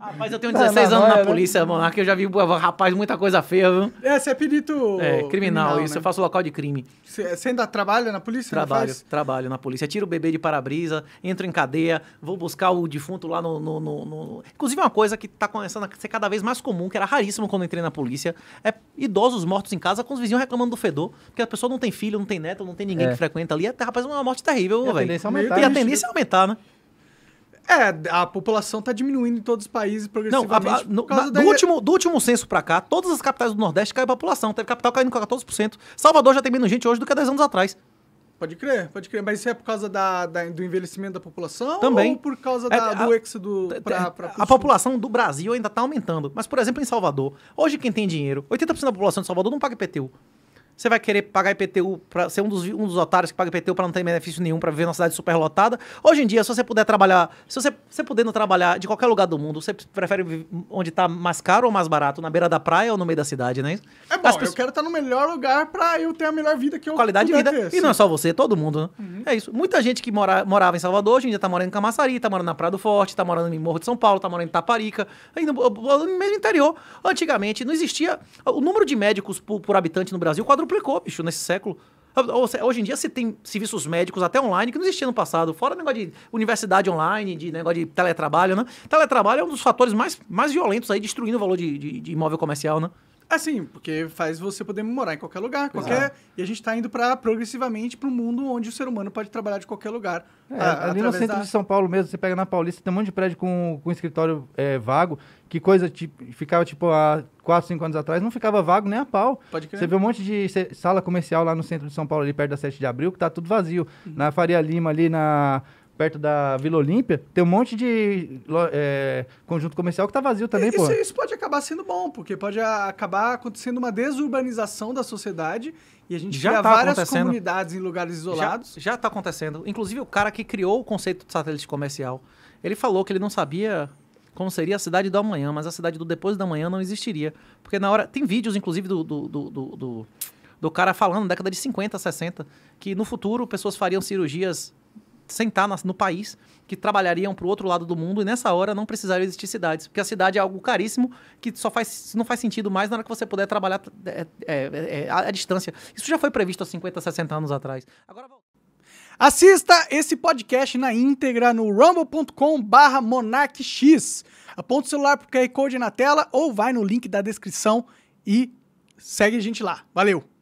Rapaz, eu tenho 16 anos na é, né? polícia, mano. Aqui eu já vi, rapaz, muita coisa feia, viu? É, você é perito. É, criminal, criminal isso. Né? Eu faço local de crime. Você ainda trabalha na polícia? Trabalho, trabalho na polícia. Tiro o bebê de para-brisa, entro em cadeia, vou buscar o defunto lá no. no, no, no... Inclusive, é uma coisa que tá começando a ser cada vez mais comum, que era raríssimo quando entrei na polícia, é idosos mortos em casa com os vizinhos reclamando do fedor, porque a pessoa não tem filho, não tem neto, não tem ninguém é. que frequenta ali. É, rapaz, é uma morte terrível, velho. E a né? tendência é aumentar, né? É, a população está diminuindo em todos os países progressivamente. Não, a, a, no, na, da... do, último, do último censo para cá, todas as capitais do Nordeste caem a população. Teve capital caindo com 14%. Salvador já tem menos gente hoje do que há 10 anos atrás. Pode crer, pode crer. Mas isso é por causa da, da do envelhecimento da população? Também. Ou por causa é, da, é, a, do êxodo para A população do Brasil ainda está aumentando. Mas, por exemplo, em Salvador, hoje quem tem dinheiro, 80% da população de Salvador não paga IPTU. Você vai querer pagar IPTU para ser um dos, um dos otários que paga IPTU para não ter benefício nenhum para viver numa cidade superlotada? Hoje em dia, se você puder trabalhar, se você, você podendo trabalhar de qualquer lugar do mundo, você prefere onde está mais caro ou mais barato? Na beira da praia ou no meio da cidade, né? É bom, pessoas... eu quero estar tá no melhor lugar para eu ter a melhor vida que eu Qualidade de vida. Ter, e não é assim. só você, todo mundo, né? Uhum. É isso. Muita gente que mora, morava em Salvador, hoje em dia tá morando em Camaçari, tá morando na Praia do Forte, tá morando em Morro de São Paulo, tá morando em Taparica, ainda mesmo interior. Antigamente não existia. O número de médicos por, por habitante no Brasil quadruplicou quadruplicou, bicho, nesse século. Hoje em dia você tem serviços médicos até online que não existia no passado, fora o negócio de universidade online, de negócio de teletrabalho, né? Teletrabalho é um dos fatores mais, mais violentos aí, destruindo o valor de, de, de imóvel comercial, né? Assim, porque faz você poder morar em qualquer lugar, qualquer. É. E a gente está indo para progressivamente para um mundo onde o ser humano pode trabalhar de qualquer lugar. É, a, ali no centro da... de São Paulo mesmo, você pega na Paulista, tem um monte de prédio com, com escritório é, vago, que coisa tipo, ficava tipo a quatro, cinco anos atrás, não ficava vago nem a pau. Pode crer. Você vê um monte de sala comercial lá no centro de São Paulo, ali perto da 7 de abril, que tá tudo vazio. Uhum. Na Faria Lima, ali na perto da Vila Olímpia, tem um monte de é, conjunto comercial que tá vazio também, isso, pô. Isso pode acabar sendo bom, porque pode acabar acontecendo uma desurbanização da sociedade e a gente já tá várias comunidades em lugares isolados. Já, já tá acontecendo. Inclusive, o cara que criou o conceito de satélite comercial, ele falou que ele não sabia como seria a cidade do amanhã, mas a cidade do depois da manhã não existiria. Porque na hora. Tem vídeos, inclusive, do, do, do, do, do cara falando, na década de 50, 60, que no futuro pessoas fariam cirurgias sem estar no país, que trabalhariam para o outro lado do mundo e nessa hora não precisariam existir cidades, porque a cidade é algo caríssimo que só faz, não faz sentido mais na hora que você puder trabalhar é, é, é, à, é, à distância. Isso já foi previsto há 50, 60 anos atrás. Agora Assista esse podcast na íntegra no rumble.com/barra monarchx. Aponta o celular pro QR Code na tela ou vai no link da descrição e segue a gente lá. Valeu!